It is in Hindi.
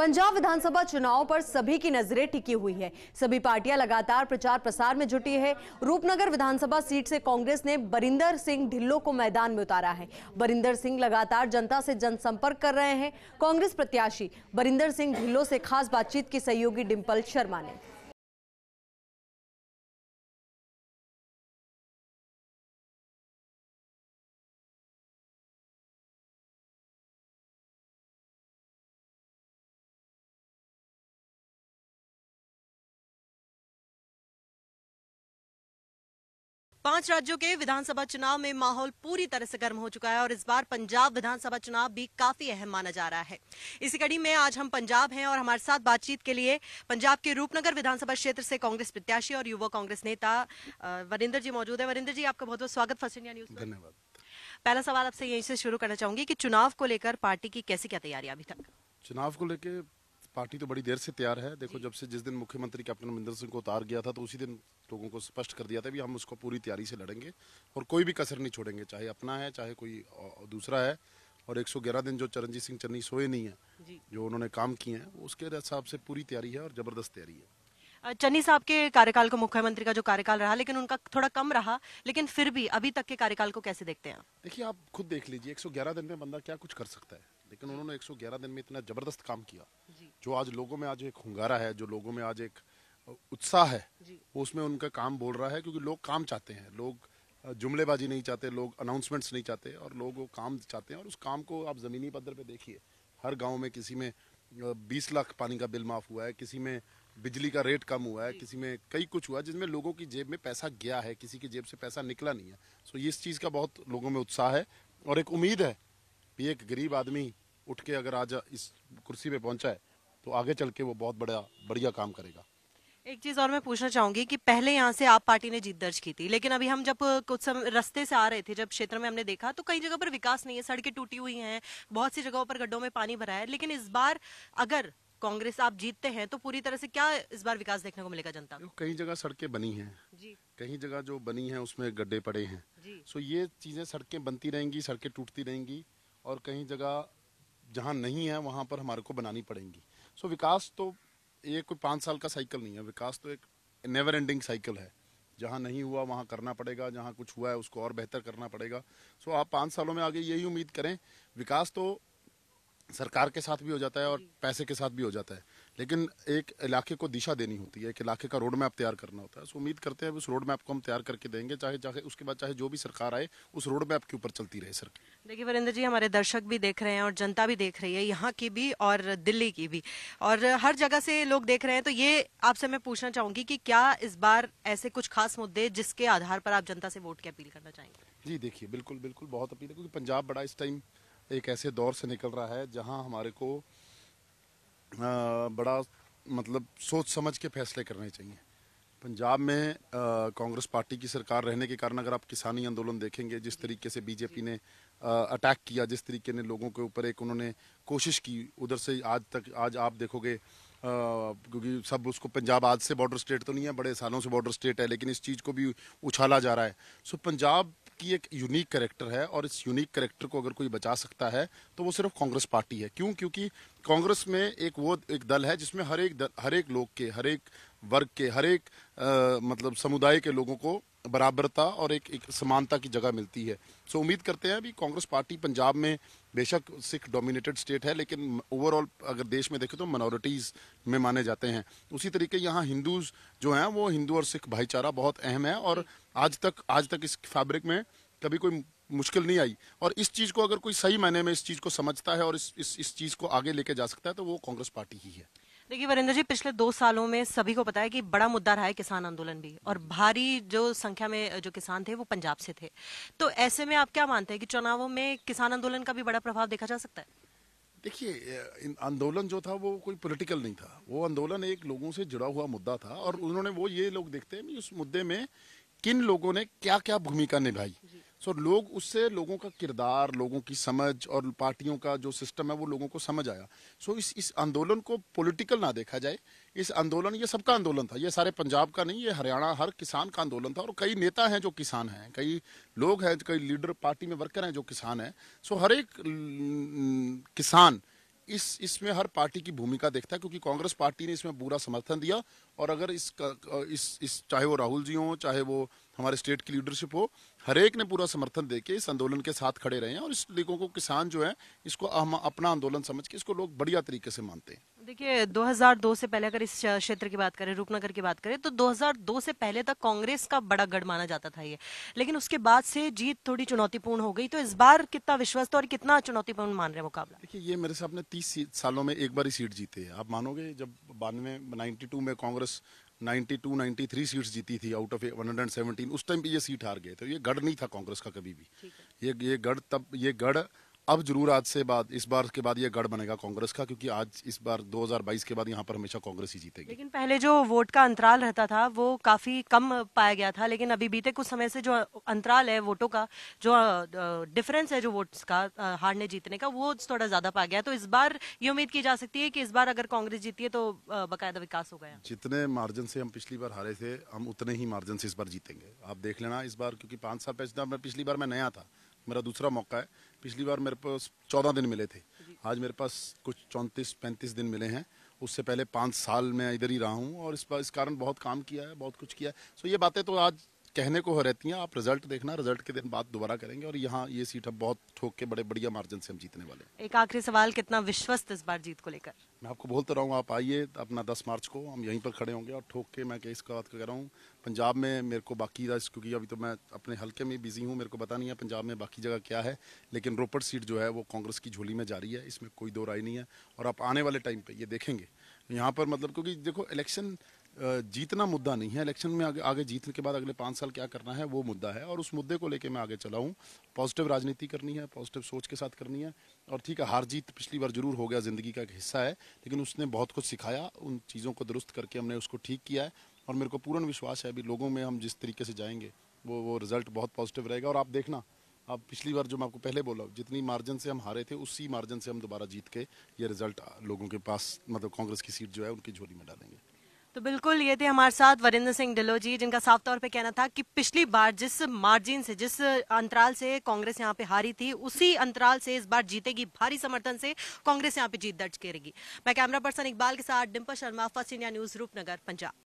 पंजाब विधानसभा चुनाव पर सभी की नजरें टिकी हुई है सभी पार्टियां लगातार प्रचार प्रसार में जुटी है रूपनगर विधानसभा सीट से कांग्रेस ने बरिंदर सिंह ढिल्लो को मैदान में उतारा है बरिंदर सिंह लगातार जनता से जनसंपर्क कर रहे हैं कांग्रेस प्रत्याशी बरिंदर सिंह ढिल्लो से खास बातचीत की सहयोगी डिम्पल शर्मा ने पांच राज्यों के विधानसभा चुनाव में माहौल पूरी तरह से गर्म हो चुका है और इस बार पंजाब विधानसभा चुनाव भी काफी अहम माना जा रहा है इसी कड़ी में आज हम पंजाब हैं और हमारे साथ बातचीत के लिए पंजाब के रूपनगर विधानसभा क्षेत्र से कांग्रेस प्रत्याशी और युवा कांग्रेस नेता वरिंदर जी मौजूद है वरिंदर जी आपका बहुत बहुत स्वागत फर्स्ट इंडिया न्यूज धन्यवाद पहला सवाल आपसे यहीं से शुरू करना चाहूंगी की चुनाव को लेकर पार्टी की कैसी क्या तैयारी अभी तक चुनाव को लेकर पार्टी तो बड़ी देर से तैयार है देखो जब से जिस दिन मुख्यमंत्री कैप्टन अमरिंदर सिंह को उतार गया था तो उसी दिन लोगों को स्पष्ट कर दिया था भी हम उसको पूरी तैयारी से लड़ेंगे और कोई भी कसर नहीं छोड़ेंगे चाहे अपना है चाहे कोई दूसरा है और 111 दिन जो चरणजीत सिंह चन्नी सोए नहीं है जो उन्होंने काम किए हैं उसके हिसाब से पूरी तैयारी है और जबरदस्त तैयारी है चन्नी साहब के कार्यकाल को मुख्यमंत्री का जो कार्यकाल रहा लेकिन उनका थोड़ा कम रहा लेकिन फिर भी अभी तक के कार्यकाल को कैसे देखते हैं देखिए आप खुद देख लीजिए 111 दिन में बंदा क्या कुछ कर सकता है लेकिन उन्होंने 111 दिन में इतना जबरदस्त काम किया जो आज लोगों में आज एक हुंगारा है जो लोगों में आज एक उत्साह है वो उसमें उनका काम बोल रहा है क्योंकि लोग काम चाहते हैं लोग जुमलेबाजी नहीं चाहते लोग अनाउंसमेंट्स नहीं चाहते और लोग वो काम चाहते हैं और उस काम को आप ज़मीनी पद्धर पे देखिए हर गांव में किसी में बीस लाख पानी का बिल माफ़ हुआ है किसी में बिजली का रेट कम हुआ है किसी में कई कुछ हुआ है जिसमें लोगों की जेब में पैसा गया है किसी की जेब से पैसा निकला नहीं है सो इस चीज़ का बहुत लोगों में उत्साह है और एक उम्मीद है कि एक गरीब आदमी उठ के अगर आज इस कुर्सी पर पहुँचा है तो आगे चल के वो बहुत बड़ा बढ़िया काम करेगा एक चीज और मैं पूछना चाहूंगी कि पहले यहाँ से आप पार्टी ने जीत दर्ज की थी लेकिन अभी हम जब कुछ समय रस्ते से आ रहे थे जब क्षेत्र में हमने देखा तो कई जगह पर विकास नहीं है सड़कें टूटी हुई हैं बहुत सी जगहों पर गड्ढों में पानी भरा है लेकिन इस बार अगर कांग्रेस आप जीतते हैं तो पूरी तरह से क्या इस बार विकास देखने को मिलेगा जनता कई जगह सड़कें बनी है कहीं जगह जो बनी है उसमें गड्ढे पड़े हैं सो ये चीजें सड़कें बनती रहेंगी सड़कें टूटती रहेंगी और कहीं जगह जहाँ नहीं है वहाँ पर हमारे को बनानी पड़ेंगी सो विकास तो ये कोई पाँच साल का साइकिल नहीं है विकास तो एक नेवर एंडिंग साइकिल है जहाँ नहीं हुआ वहाँ करना पड़ेगा जहाँ कुछ हुआ है उसको और बेहतर करना पड़ेगा सो आप पाँच सालों में आगे यही उम्मीद करें विकास तो सरकार के साथ भी हो जाता है और पैसे के साथ भी हो जाता है लेकिन एक इलाके को दिशा देनी होती है एक इलाके का रोड मैप तैयार करना होता है सो उम्मीद करते हैं उस रोड मैप को हम तैयार करके देंगे चाहे चाहे उसके बाद चाहे जो भी सरकार आए उस रोड मैप के ऊपर चलती रहे सर देखिए वरिंदर जी हमारे दर्शक भी देख रहे हैं और जनता भी देख रही है यहाँ की भी और दिल्ली की भी और हर जगह से लोग देख रहे हैं तो ये आपसे मैं पूछना चाहूंगी कि क्या इस बार ऐसे कुछ खास मुद्दे जिसके आधार पर आप जनता से वोट की अपील करना चाहेंगे जी देखिए बिल्कुल बिल्कुल बहुत अपील है क्योंकि पंजाब बड़ा इस टाइम एक ऐसे दौर से निकल रहा है जहाँ हमारे को बड़ा मतलब सोच समझ के फैसले करने चाहिए पंजाब में कांग्रेस पार्टी की सरकार रहने के कारण अगर आप किसानी आंदोलन देखेंगे जिस तरीके से बीजेपी ने अटैक किया जिस तरीके ने लोगों के ऊपर एक उन्होंने कोशिश की उधर से आज तक आज आप देखोगे क्योंकि सब उसको पंजाब आज से बॉर्डर स्टेट तो नहीं है बड़े सालों से बॉर्डर स्टेट है लेकिन इस चीज़ को भी उछाला जा रहा है सो पंजाब की एक यूनिक करेक्टर है और इस यूनिक करेक्टर को अगर कोई बचा सकता है तो वो सिर्फ कांग्रेस पार्टी है क्यों क्योंकि कांग्रेस में एक वो एक दल है जिसमें हर एक दल, हर एक लोग के हर एक वर्ग के हर एक आ, मतलब समुदाय के लोगों को बराबरता और एक, एक समानता की जगह मिलती है सो so, उम्मीद करते हैं अभी कांग्रेस पार्टी पंजाब में बेशक सिख डोमिनेटेड स्टेट है लेकिन ओवरऑल अगर देश में देखें तो मनोरिटीज़ में माने जाते हैं उसी तरीके यहाँ हिंदूज जो हैं वो हिंदू और सिख भाईचारा बहुत अहम है और आज तक आज तक इस फैब्रिक में कभी कोई मुश्किल नहीं आई और इस चीज़ को अगर कोई सही मायने में इस चीज़ को समझता है और इस इस, इस चीज़ को आगे लेके जा सकता है तो वो कांग्रेस पार्टी ही है देखिए वरिंदर जी पिछले दो सालों में सभी को पता है कि बड़ा मुद्दा रहा है किसान आंदोलन भी और भारी जो संख्या में जो किसान थे वो पंजाब से थे तो ऐसे में आप क्या मानते हैं कि चुनावों में किसान आंदोलन का भी बड़ा प्रभाव देखा जा सकता है देखिए आंदोलन जो था वो कोई पॉलिटिकल नहीं था वो आंदोलन एक लोगों से जुड़ा हुआ मुद्दा था और उन्होंने वो ये लोग देखते हैं उस मुद्दे में किन लोगों ने क्या क्या भूमिका निभाई सो so, लोग उससे लोगों का किरदार लोगों की समझ और पार्टियों का जो सिस्टम है वो लोगों को समझ आया सो so, इस इस आंदोलन को पॉलिटिकल ना देखा जाए इस आंदोलन ये सबका आंदोलन था ये सारे पंजाब का नहीं ये हरियाणा हर किसान का आंदोलन था और कई नेता हैं जो किसान हैं कई लोग हैं कई लीडर पार्टी में वर्कर हैं जो किसान हैं सो so, हर एक किसान इस इसमें हर पार्टी की भूमिका देखता है क्योंकि कांग्रेस पार्टी ने इसमें पूरा समर्थन दिया और अगर इस इस, इस चाहे वो राहुल जी हो चाहे वो हमारे स्टेट की लीडरशिप हो हरेक ने पूरा समर्थन देके इस आंदोलन के साथ खड़े रहे हैं और इस तरीकों को किसान जो है इसको हम अपना आंदोलन समझ के इसको लोग बढ़िया तरीके से मानते हैं देखिए 2002 से पहले अगर इस क्षेत्र की बात करें रूपनगर की बात करें तो 2002 से पहले तक कांग्रेस का बड़ा गढ़ माना जाता था ये लेकिन उसके बाद से जीत थोड़ी चुनौतीपूर्ण हो गई तो इस बार कितना विश्वस्त और कितना चुनौतीपूर्ण मान रहे मुकाबला देखिए ये मेरे साहब ने तीस सालों में एक बार ही सीट जीते है आप मानोगे जब बानवे नाइन्टी में कांग्रेस 92, 93 सीट्स जीती थी आउट ऑफ 117 उस टाइम पे ये सीट हार गए थे ये गढ़ नहीं था कांग्रेस का कभी भी ये ये गढ़ तब ये गढ़ अब जरूर आज से बाद इस बार के बाद ये गढ़ बनेगा कांग्रेस का क्योंकि आज इस बार 2022 के बाद यहाँ पर हमेशा कांग्रेस ही जीतेगी लेकिन पहले जो वोट का अंतराल रहता था वो काफी कम पाया गया था लेकिन अभी बीते कुछ समय से जो अंतराल है वोटों का जो डिफरेंस है जो वोट्स का हारने जीतने का वो थोड़ा ज्यादा पाया गया तो इस बार ये उम्मीद की जा सकती है की इस बार अगर कांग्रेस जीती है तो बाकायदा विकास हो गया जितने मार्जिन से हम पिछली बार हारे थे हम उतने ही मार्जिन से इस बार जीतेंगे आप देख लेना इस बार क्योंकि पांच साल तो पिछली बार मैं नया था मेरा दूसरा मौका है पिछली बार मेरे पास चौदह दिन मिले थे आज मेरे पास कुछ चौंतीस पैंतीस दिन मिले हैं उससे पहले पाँच साल मैं इधर ही रहा हूँ और इस इस कारण बहुत काम किया है बहुत कुछ किया है सो ये बातें तो आज कहने को हो रहती हैं आप रिजल्ट देखना रिजल्ट के दिन बाद दोबारा करेंगे और यहाँ ये सीट हम बहुत ठोक के बड़े बढ़िया मार्जिन से हम जीतने वाले हैं एक आखिरी सवाल कितना विश्वस्त इस बार जीत को लेकर मैं आपको बोलता रहा हूँ आप आइए अपना 10 मार्च को हम यहीं पर खड़े होंगे और ठोक के मैं केस का बात कर रहा हूँ पंजाब में मेरे को बाकी क्योंकि अभी तो मैं अपने हल्के में बिजी हूँ मेरे को पता नहीं है पंजाब में बाकी जगह क्या है लेकिन रोपड़ सीट जो है वो कांग्रेस की झोली में जा रही है इसमें कोई दो राय नहीं है और आप आने वाले टाइम पर ये देखेंगे यहाँ पर मतलब क्योंकि देखो इलेक्शन जीतना मुद्दा नहीं है इलेक्शन में आगे आगे जीतने के बाद अगले पाँच साल क्या करना है वो मुद्दा है और उस मुद्दे को लेके मैं आगे चला हूँ पॉजिटिव राजनीति करनी है पॉजिटिव सोच के साथ करनी है और ठीक है हार जीत पिछली बार जरूर हो गया ज़िंदगी का एक हिस्सा है लेकिन उसने बहुत कुछ सिखाया उन चीज़ों को दुरुस्त करके हमने उसको ठीक किया है और मेरे को पूर्ण विश्वास है अभी लोगों में हम जिस तरीके से जाएंगे वो वो रिजल्ट बहुत पॉजिटिव रहेगा और आप देखना आप पिछली बार जो मैं आपको पहले बोला जितनी मार्जिन से हम हारे थे उसी मार्जिन से हम दोबारा जीत के ये रिजल्ट लोगों के पास मतलब कांग्रेस की सीट जो है उनकी झोली में डालेंगे तो बिल्कुल ये थे हमारे साथ वरिंदर सिंह ढिलो जी जिनका साफ तौर पे कहना था कि पिछली बार जिस मार्जिन से जिस अंतराल से कांग्रेस यहाँ पे हारी थी उसी अंतराल से इस बार जीतेगी भारी समर्थन से कांग्रेस यहाँ पे जीत दर्ज करेगी मैं कैमरा पर्सन इकबाल के साथ Dimple Sharma first India news Roopnagar Punjab